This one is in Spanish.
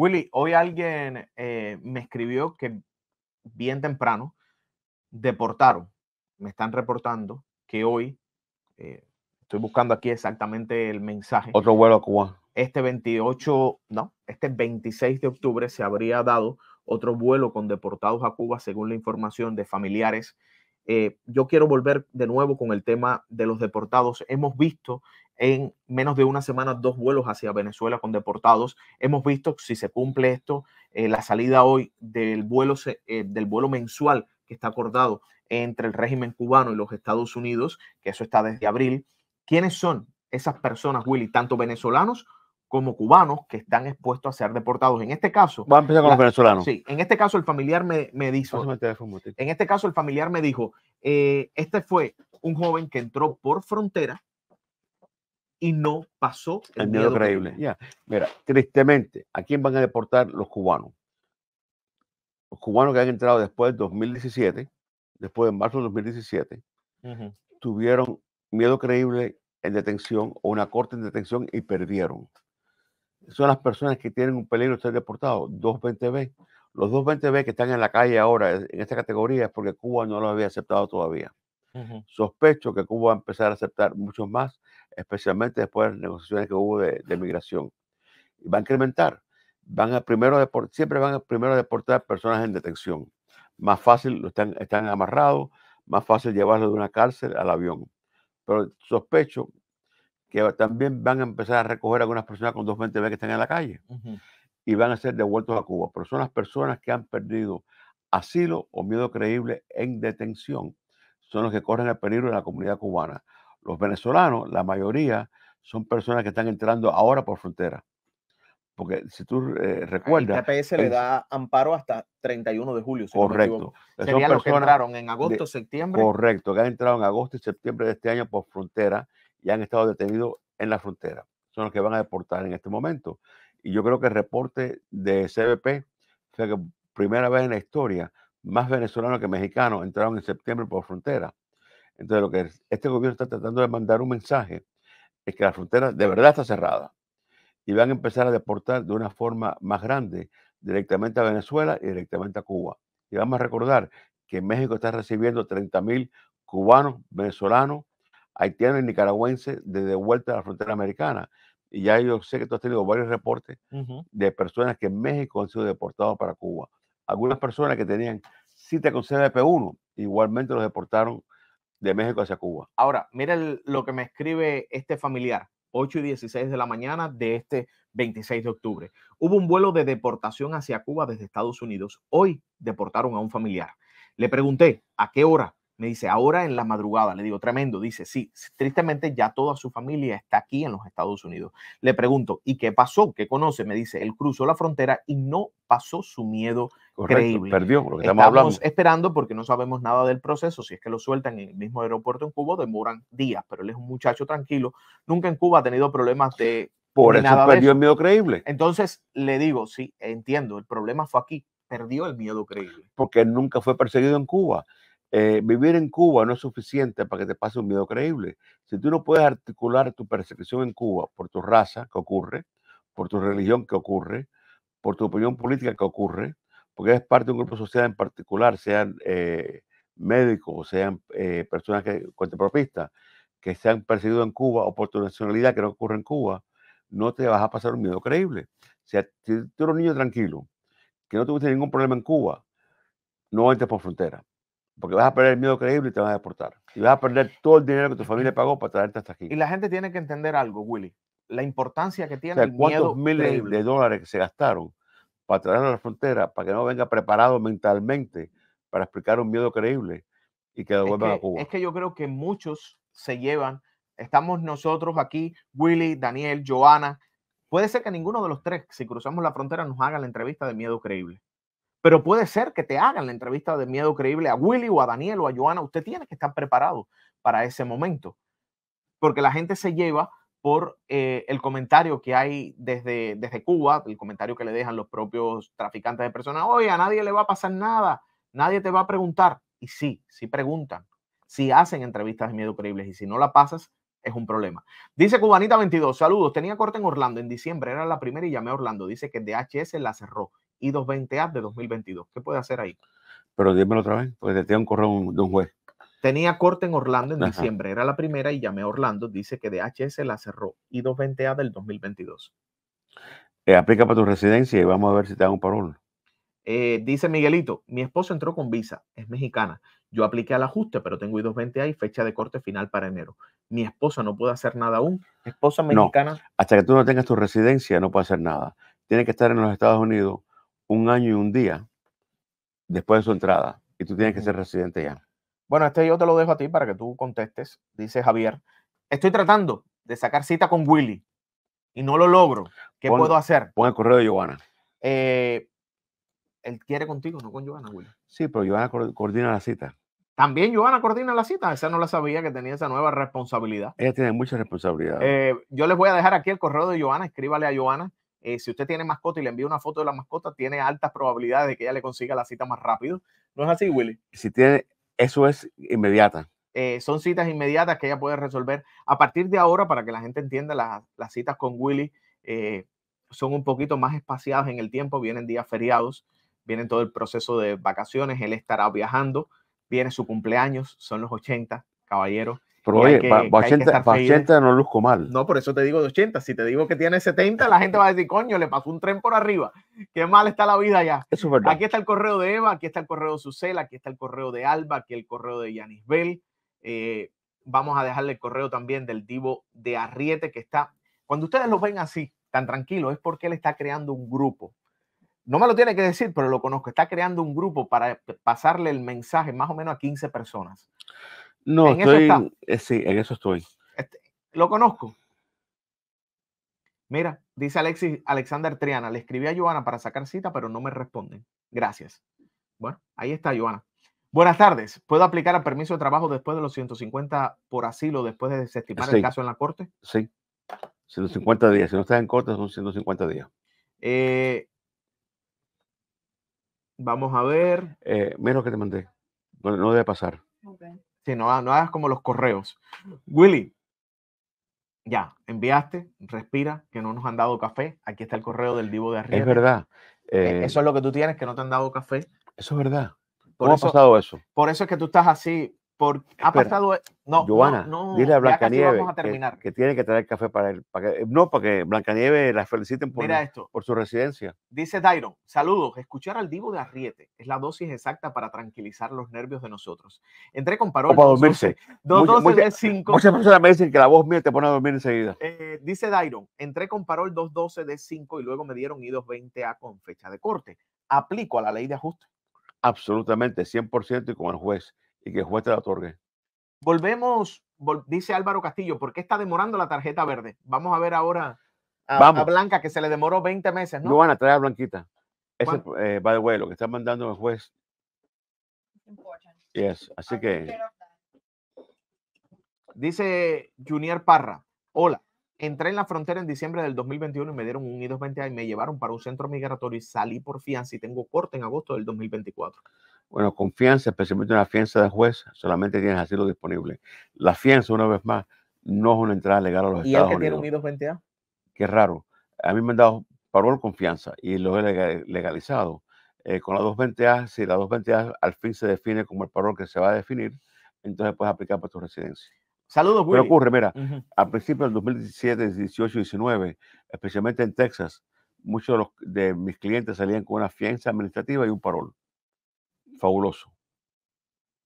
Willy, hoy alguien eh, me escribió que bien temprano deportaron, me están reportando que hoy, eh, estoy buscando aquí exactamente el mensaje. Otro vuelo a Cuba. Este 28, no, este 26 de octubre se habría dado otro vuelo con deportados a Cuba, según la información de familiares eh, yo quiero volver de nuevo con el tema de los deportados. Hemos visto en menos de una semana dos vuelos hacia Venezuela con deportados. Hemos visto, si se cumple esto, eh, la salida hoy del vuelo, eh, del vuelo mensual que está acordado entre el régimen cubano y los Estados Unidos, que eso está desde abril. ¿Quiénes son esas personas, Willy? Tanto venezolanos como cubanos que están expuestos a ser deportados. En este caso... Va a empezar con los venezolanos. Sí, en este caso el familiar me, me dijo... En este caso el familiar me dijo, eh, este fue un joven que entró por frontera y no pasó el, miedo, creíble. Mira, tristemente, ¿a quién van a deportar los cubanos? Los cubanos que han entrado después del 2017, después de marzo de 2017, tuvieron miedo creíble en detención o una corte en detención y perdieron son las personas que tienen un peligro de ser deportados, 220B. Los 220B que están en la calle ahora eh, en esta categoría es porque Cuba no lo había aceptado todavía. Sospecho que Cuba va a empezar a aceptar muchos más, especialmente después de las negociaciones que hubo de, migración. va a incrementar. Van a primero siempre van a primero deportar personas en detención. Más fácil, están, están amarrados, más fácil llevarlo de una cárcel al avión. Pero sospecho que también van a empezar a recoger a algunas personas con 220B que están en la calle y van a ser devueltos a Cuba. Pero son las personas que han perdido asilo o miedo creíble en detención, son los que corren el peligro en la comunidad cubana. Los venezolanos, la mayoría, son personas que están entrando ahora por frontera. Porque si tú eh, recuerdas. El TPS le da amparo hasta 31 de julio. correcto. que entraron en agosto, septiembre. Correcto, que han entrado en agosto y septiembre de este año por frontera ya han estado detenidos en la frontera. Son los que van a deportar en este momento. Y yo creo que el reporte de CBP fue que primera vez en la historia más venezolanos que mexicanos entraron en septiembre por frontera. Entonces, lo que este gobierno está tratando de mandar un mensaje es que la frontera de verdad está cerrada y van a empezar a deportar de una forma más grande directamente a Venezuela y directamente a Cuba. Y vamos a recordar que México está recibiendo 30.000 cubanos, venezolanos haitianos y nicaragüense desde vuelta a la frontera americana. Y ya yo sé que tú has tenido varios reportes de personas que en México han sido deportados para Cuba. Algunas personas que tenían cita con p 1 igualmente los deportaron de México hacia Cuba. Ahora, mira lo que me escribe este familiar. 8 y 16 de la mañana de este 26 de octubre. Hubo un vuelo de deportación hacia Cuba desde Estados Unidos. Hoy deportaron a un familiar. Le pregunté a qué hora me dice, ahora en la madrugada, le digo, tremendo. Dice, sí, tristemente ya toda su familia está aquí en los Estados Unidos. Le pregunto, ¿y qué pasó? ¿Qué conoce? Me dice, él cruzó la frontera y no pasó su miedo creíble. Perdió, porque estamos, estamos esperando porque no sabemos nada del proceso. Si es que lo sueltan en el mismo aeropuerto en Cuba, demoran días, pero él es un muchacho tranquilo. Nunca en Cuba ha tenido problemas de. Por eso perdió el miedo creíble. Entonces le digo, sí, entiendo, el problema fue aquí, perdió el miedo creíble. Porque nunca fue perseguido en Cuba. Eh, vivir en Cuba no es suficiente para que te pase un miedo creíble. Si tú no puedes articular tu persecución en Cuba por tu raza, que ocurre, por tu religión, que ocurre, por tu opinión política, que ocurre, porque eres parte de un grupo social en particular, sean eh, médicos médicos, sean eh, personas que, que se han perseguido en Cuba o por tu nacionalidad que no ocurre en Cuba, no te vas a pasar un miedo creíble. si tú eres un niño tranquilo, que no tuviste ningún problema en Cuba, no entres por frontera porque vas a perder el miedo creíble y te van a deportar. Y vas a perder todo el dinero que tu familia pagó para traerte hasta aquí. Y la gente tiene que entender algo, Willy, la importancia que tiene el miedo el ¿cuántos miles de dólares que se gastaron para traer a la frontera, para que no venga preparado mentalmente para explicar un miedo creíble y que lo vuelvan a Cuba. Es que yo creo que muchos se llevan, estamos nosotros aquí, Willy, Daniel, Joana, puede ser que ninguno de los tres, si cruzamos la frontera, nos haga la entrevista de miedo creíble pero puede ser que te hagan la entrevista de miedo creíble a Willy o a Daniel o a Joana. Usted tiene que estar preparado para ese momento. Porque la gente se lleva por eh, el comentario que hay desde, desde Cuba, el comentario que le dejan los propios traficantes de personas. Oye, a nadie le va a pasar nada, nadie te va a preguntar. Y sí, sí preguntan, si hacen entrevistas de miedo creíbles y si no la pasas, es un problema. Dice Cubanita 22, saludos, tenía corte en Orlando en diciembre, era la primera y llamé a Orlando. Dice que DHS la cerró y 220A de 2022. ¿Qué puede hacer ahí? Pero dímelo otra vez, porque tenía un correo de un juez. Tenía corte en Orlando en diciembre, era la primera y llamé a Orlando, dice que DHS la cerró y 220A del 2022. Eh, aplica para tu residencia y vamos a ver si te dan un parón. Eh, dice Miguelito, mi esposo entró con visa, es mexicana. Yo apliqué al ajuste, pero tengo I-220A y fecha de corte final para enero. Mi esposa no puede hacer nada aún. Esposa mexicana. hasta que tú no tengas tu residencia, no puede hacer nada. Tiene que estar en los Estados Unidos un año y un día después de su entrada y tú tienes que ser residente ya. Bueno, este yo te lo dejo a ti para que tú contestes. Dice Javier, estoy tratando de sacar cita con Willy y no lo logro. ¿Qué puedo hacer? Pon el correo de Joana. Eh, él quiere contigo, no con Joana, Willy. Sí, pero Joana coordina la cita. También Joana coordina la cita. Esa no la sabía que tenía esa nueva responsabilidad. Ella tiene mucha responsabilidad. Eh, yo les voy a dejar aquí el correo de Joana, Escríbale a Joana. Eh, si usted tiene mascota y le envía una foto de la mascota, tiene altas probabilidades de que ella le consiga la cita más rápido. ¿No es así, Willy? Si tiene, eso es inmediata. Eh, son citas inmediatas que ella puede resolver. A partir de ahora, para que la gente entienda, las citas con Willy eh, son un poquito más espaciadas en el tiempo, vienen días feriados, viene todo el proceso de vacaciones, él estará viajando, viene su cumpleaños, son los 80, caballero. Pero oye, 80, 80 no luzco mal. No, por eso te digo de 80. Si te digo que tiene 70, la gente va a decir, coño, le pasó un tren por arriba. Qué mal está la vida ya. Eso es verdad. Aquí está el correo de Eva, aquí está el correo de Susela, aquí está el correo de Alba, aquí el correo de Yanisbel. Eh, vamos a dejarle el correo también del divo de Arriete que está... Cuando ustedes lo ven así, tan tranquilo, es porque él está creando un grupo. No me lo tiene que decir, pero lo conozco. Está creando un grupo para pasarle el mensaje más o menos a 15 personas. No, estoy, eso eh, sí, en eso estoy. Este, lo conozco. Mira, dice Alexis Alexander Triana, le escribí a Joana para sacar cita, pero no me responden. Gracias. Bueno, ahí está Joana. Buenas tardes. ¿Puedo aplicar a permiso de trabajo después de los 150 por asilo, después de desestimar el caso en la corte? Sí. 150 días. Si no estás en corte, son 150 días. Eh, vamos a ver. Eh, menos que te mandé. No, no debe pasar no, hagas como los correos. Willy, ya, enviaste, respira, que no nos han dado café. Aquí está el correo del Divo de arriba. Es verdad. E, eh, eso es lo que tú tienes, que no te han dado café. Eso es verdad. ¿Cómo ha pasado eso? Por eso es que tú estás así porque eh, ha pasado. Eh, no, Joana, dile a Blancanieves que, que, tiene que traer café para él. Para que, no, para que Blancanieves la feliciten por, esto. por su residencia. Dice Dairon, Saludos. Escuchar al Divo de Arriete es la dosis exacta para tranquilizar los nervios de nosotros. Entré con parol. para dormirse. Dos, Muchas personas me dicen que la voz mía te pone a dormir enseguida. Eh, dice Dairon: Entré con parol 212 de 5 y luego me dieron I220A con fecha de corte. Aplico a la ley de ajuste. Absolutamente, 100% y con el juez y que el juez te la otorgue. Volvemos, dice Álvaro Castillo, ¿por qué está demorando la tarjeta verde? Vamos a ver ahora a, Blanca, que se le demoró 20 meses, ¿no? a traer a Blanquita. Ese, eh, by the lo que está mandando el juez. así que. Dice Junior Parra, hola, entré en la frontera en diciembre del 2021 y me dieron un I-220 y me llevaron para un centro migratorio y salí por fianza y tengo corte en agosto del 2024. Bueno, confianza, especialmente una fianza de juez, solamente tienes asilo disponible. La fianza, una vez más, no es una entrada legal a los ¿Y el que Unidos. tiene 20 a? Qué raro. A mí me han dado parol confianza y lo he legalizado. Eh, con la 220A, si la 220A al fin se define como el parol que se va a definir, entonces puedes aplicar para tu residencia. Saludos, Willy. Pero ocurre, mira, a principios del 2017, 18 y 19, especialmente en Texas, muchos de, mis clientes salían con una fianza administrativa y un parol fabuloso.